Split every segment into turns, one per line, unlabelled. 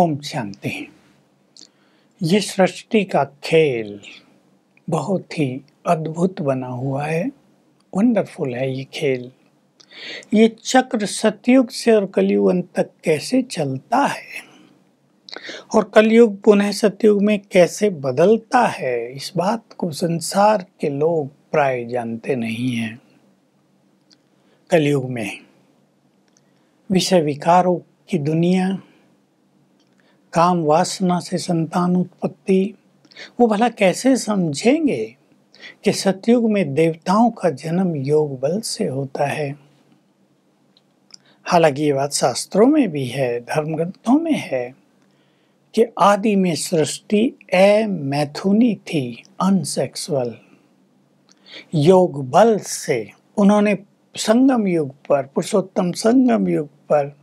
ओम शांति ये सृष्टि का खेल बहुत ही अद्भुत बना हुआ है वंडरफुल है ये खेल ये चक्र सतयुग से और कलयुग तक कैसे चलता है और कलयुग पुनः सतयुग में कैसे बदलता है इस बात को संसार के लोग प्राय जानते नहीं हैं कलयुग में विषय विकारों की दुनिया काम वासना से संतान उत्पत्ति वो भला कैसे समझेंगे कि सतयुग में देवताओं का जन्म योग बल से होता है हालांकि ये बात शास्त्रों में भी है धर्म ग्रंथों में है कि आदि में सृष्टि ए मैथुनी थी अनसेक्सुअल योग बल से उन्होंने संगम युग पर पुरुषोत्तम संगम युग पर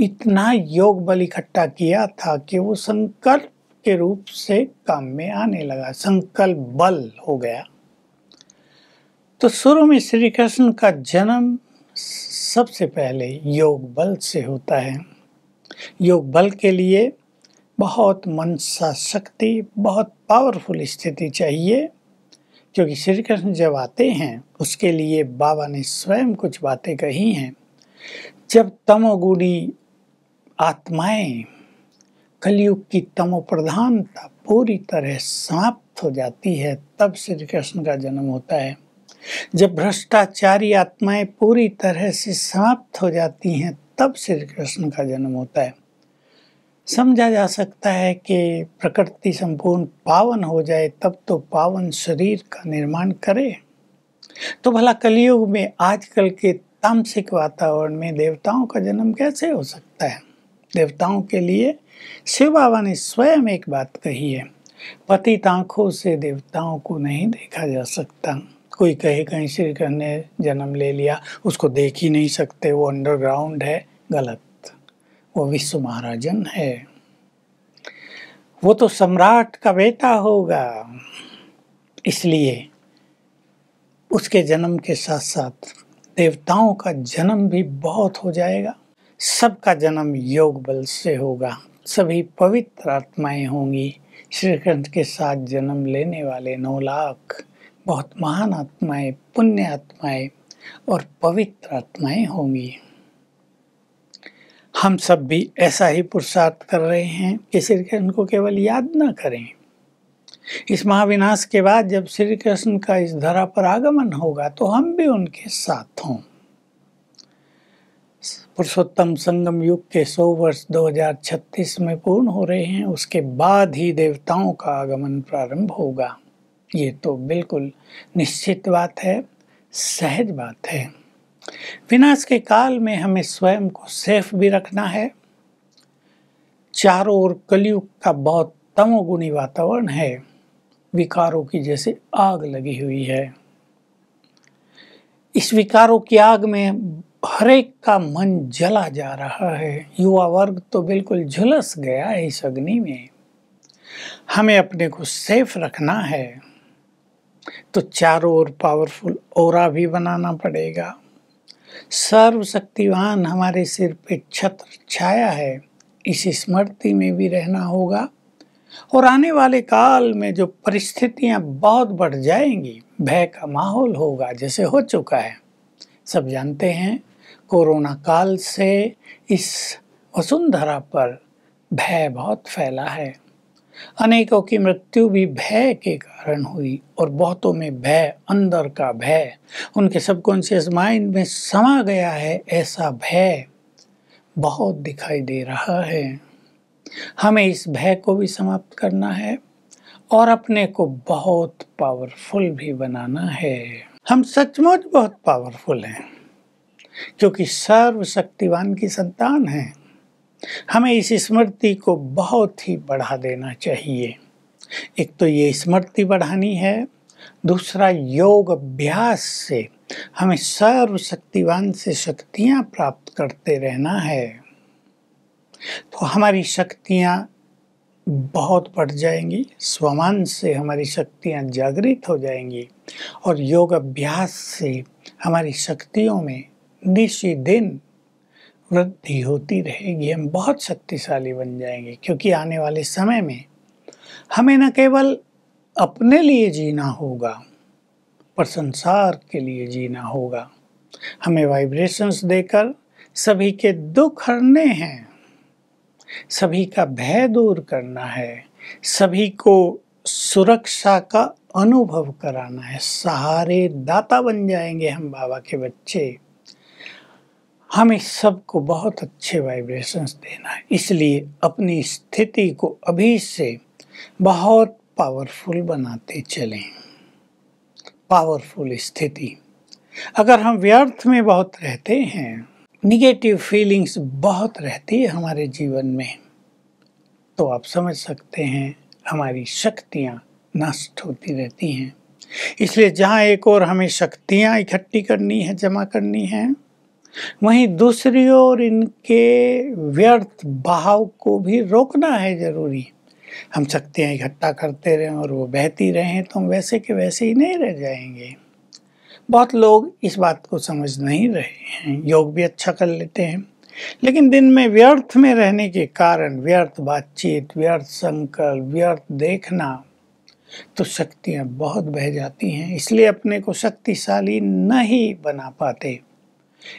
इतना योग बल इकट्ठा किया था कि वो संकल्प के रूप से काम में आने लगा संकल्प बल हो गया तो शुरू में श्री कृष्ण का जन्म सबसे पहले योग बल से होता है योग बल के लिए बहुत मनसा शक्ति बहुत पावरफुल स्थिति चाहिए क्योंकि श्री कृष्ण जब आते हैं उसके लिए बाबा ने स्वयं कुछ बातें कही हैं जब तमोगुणी आत्माएं कलयुग की तमो प्रधानता पूरी तरह समाप्त हो जाती है तब श्री कृष्ण का जन्म होता है जब भ्रष्टाचारी आत्माएं पूरी तरह से समाप्त हो जाती हैं तब श्री कृष्ण का जन्म होता है समझा जा सकता है कि प्रकृति संपूर्ण पावन हो जाए तब तो पावन शरीर का निर्माण करे तो भला कलयुग में आजकल के तामसिक वातावरण में देवताओं का जन्म कैसे हो सकता है देवताओं के लिए शिव बाबा ने स्वयं एक बात कही है पतित आंखों से देवताओं को नहीं देखा जा सकता कोई कहे कहीं श्री कृष्ण ने जन्म ले लिया उसको देख ही नहीं सकते वो अंडरग्राउंड है गलत वो विश्व महाराजन है वो तो सम्राट का बेटा होगा इसलिए उसके जन्म के साथ साथ देवताओं का जन्म भी बहुत हो जाएगा सबका जन्म योग बल से होगा सभी पवित्र आत्माएं होंगी श्री कृष्ण के साथ जन्म लेने वाले नौ लाख बहुत महान आत्माएं पुण्य आत्माएं और पवित्र आत्माएं होंगी हम सब भी ऐसा ही पुरुषार्थ कर रहे हैं कि श्री कृष्ण को केवल याद ना करें इस महाविनाश के बाद जब श्री कृष्ण का इस धरा पर आगमन होगा तो हम भी उनके साथ हों पुरुषोत्तम संगम युग के सौ वर्ष 2036 में पूर्ण हो रहे हैं उसके बाद ही देवताओं का आगमन प्रारंभ होगा ये तो बिल्कुल निश्चित बात है सहज बात है विनाश के काल में हमें स्वयं को सेफ भी रखना है चारों ओर कलयुग का बहुत तमोगुणी वातावरण है विकारों की जैसे आग लगी हुई है इस विकारों की आग में हरेक का मन जला जा रहा है युवा वर्ग तो बिल्कुल झुलस गया है इस अग्नि में हमें अपने को सेफ रखना है तो चारों ओर पावरफुल ओरा भी बनाना पड़ेगा सर्वशक्तिवान हमारे सिर पे छत्र छाया है इस स्मृति में भी रहना होगा और आने वाले काल में जो परिस्थितियां बहुत बढ़ जाएंगी भय का माहौल होगा जैसे हो चुका है सब जानते हैं कोरोना काल से इस वसुंधरा पर भय बहुत फैला है अनेकों की मृत्यु भी भय के कारण हुई और बहुतों में भय अंदर का भय उनके सबकॉन्शियस माइंड में समा गया है ऐसा भय बहुत दिखाई दे रहा है हमें इस भय को भी समाप्त करना है और अपने को बहुत पावरफुल भी बनाना है हम सचमुच बहुत पावरफुल हैं क्योंकि सर्वशक्तिवान की संतान हैं हमें इस स्मृति को बहुत ही बढ़ा देना चाहिए एक तो ये स्मृति बढ़ानी है दूसरा योग अभ्यास से हमें सर्वशक्तिवान से शक्तियाँ प्राप्त करते रहना है तो हमारी शक्तियाँ बहुत बढ़ जाएंगी स्वमान से हमारी शक्तियाँ जागृत हो जाएंगी और योग अभ्यास से हमारी शक्तियों में निशी दिन वृद्धि होती रहेगी हम बहुत शक्तिशाली बन जाएंगे क्योंकि आने वाले समय में हमें न केवल अपने लिए जीना होगा पर संसार के लिए जीना होगा हमें वाइब्रेशंस देकर सभी के दुख हरने हैं सभी का भय दूर करना है सभी को सुरक्षा का अनुभव कराना है सहारे दाता बन जाएंगे हम बाबा के बच्चे हमें सबको बहुत अच्छे वाइब्रेशंस देना है इसलिए अपनी स्थिति को अभी से बहुत पावरफुल बनाते चलें पावरफुल स्थिति अगर हम व्यर्थ में बहुत रहते हैं निगेटिव फीलिंग्स बहुत रहती है हमारे जीवन में तो आप समझ सकते हैं हमारी शक्तियाँ नष्ट होती रहती हैं इसलिए जहाँ एक और हमें शक्तियाँ इकट्ठी करनी है जमा करनी है वहीं दूसरी ओर इनके व्यर्थ बहाव को भी रोकना है ज़रूरी हम शक्तियाँ इकट्ठा करते रहें और वो बहती रहें तो हम वैसे के वैसे ही नहीं रह जाएंगे बहुत लोग इस बात को समझ नहीं रहे हैं योग भी अच्छा कर लेते हैं लेकिन दिन में व्यर्थ में रहने के कारण व्यर्थ बातचीत व्यर्थ संकल्प व्यर्थ देखना तो शक्तियाँ बहुत बह जाती हैं इसलिए अपने को शक्तिशाली नहीं बना पाते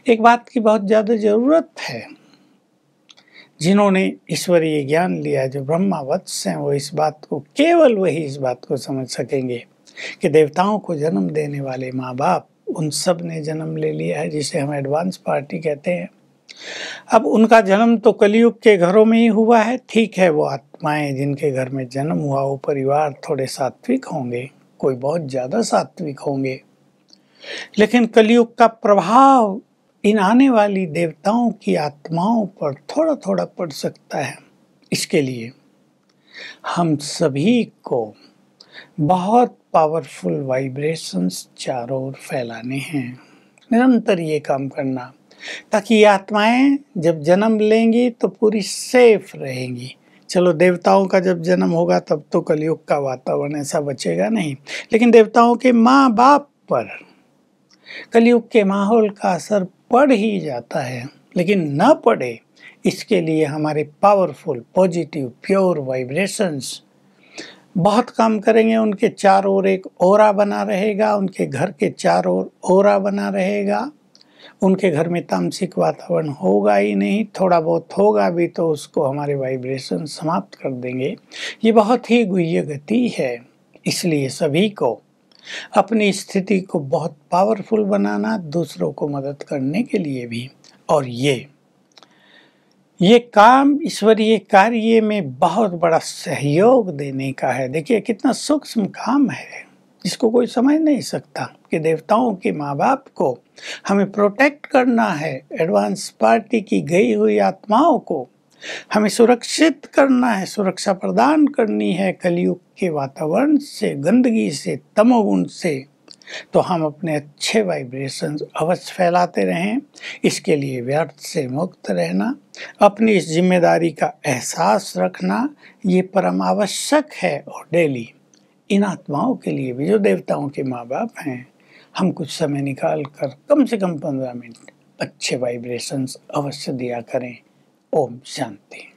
एक बात की बहुत ज़्यादा ज़रूरत है जिन्होंने ईश्वरीय ज्ञान लिया जो ब्रह्मावत्स हैं वो इस बात को केवल वही इस बात को समझ सकेंगे कि देवताओं को जन्म देने वाले माँ बाप उन सब ने जन्म ले लिया है जिसे हम एडवांस पार्टी कहते हैं अब उनका जन्म तो कलयुग के घरों में ही हुआ है ठीक है वो आत्माएं जिनके घर में जन्म हुआ वो परिवार थोड़े सात्विक होंगे कोई बहुत ज़्यादा सात्विक होंगे लेकिन कलयुग का प्रभाव इन आने वाली देवताओं की आत्माओं पर थोड़ा थोड़ा पड़ सकता है इसके लिए हम सभी को बहुत पावरफुल वाइब्रेशंस चारों ओर फैलाने हैं निरंतर ये काम करना ताकि ये आत्माएं जब जन्म लेंगी तो पूरी सेफ रहेंगी चलो देवताओं का जब जन्म होगा तब तो कलयुग का वातावरण ऐसा बचेगा नहीं लेकिन देवताओं के माँ बाप पर कलयुग के माहौल का असर पड़ ही जाता है लेकिन न पड़े इसके लिए हमारे पावरफुल पॉजिटिव प्योर वाइब्रेशंस बहुत काम करेंगे उनके चार ओर एक ओरा बना रहेगा उनके घर के चार ओर ओरा बना रहेगा उनके घर में तामसिक वातावरण होगा ही नहीं थोड़ा बहुत होगा भी तो उसको हमारे वाइब्रेशन समाप्त कर देंगे ये बहुत ही गुह्य गति है इसलिए सभी को अपनी स्थिति को बहुत पावरफुल बनाना दूसरों को मदद करने के लिए भी और ये ये काम ईश्वरीय कार्य में बहुत बड़ा सहयोग देने का है देखिए कितना सूक्ष्म काम है जिसको कोई समझ नहीं सकता कि देवताओं के माँ बाप को हमें प्रोटेक्ट करना है एडवांस पार्टी की गई हुई आत्माओं को हमें सुरक्षित करना है सुरक्षा प्रदान करनी है कलयुग के वातावरण से गंदगी से तमोगुण से तो हम अपने अच्छे वाइब्रेशंस अवश्य फैलाते रहें इसके लिए व्यर्थ से मुक्त रहना अपनी इस जिम्मेदारी का एहसास रखना ये परम आवश्यक है और डेली इन आत्माओं के लिए भी जो देवताओं के माँ बाप हैं हम कुछ समय निकाल कर कम से कम पंद्रह मिनट अच्छे वाइब्रेशंस अवश्य दिया करें ओम शांति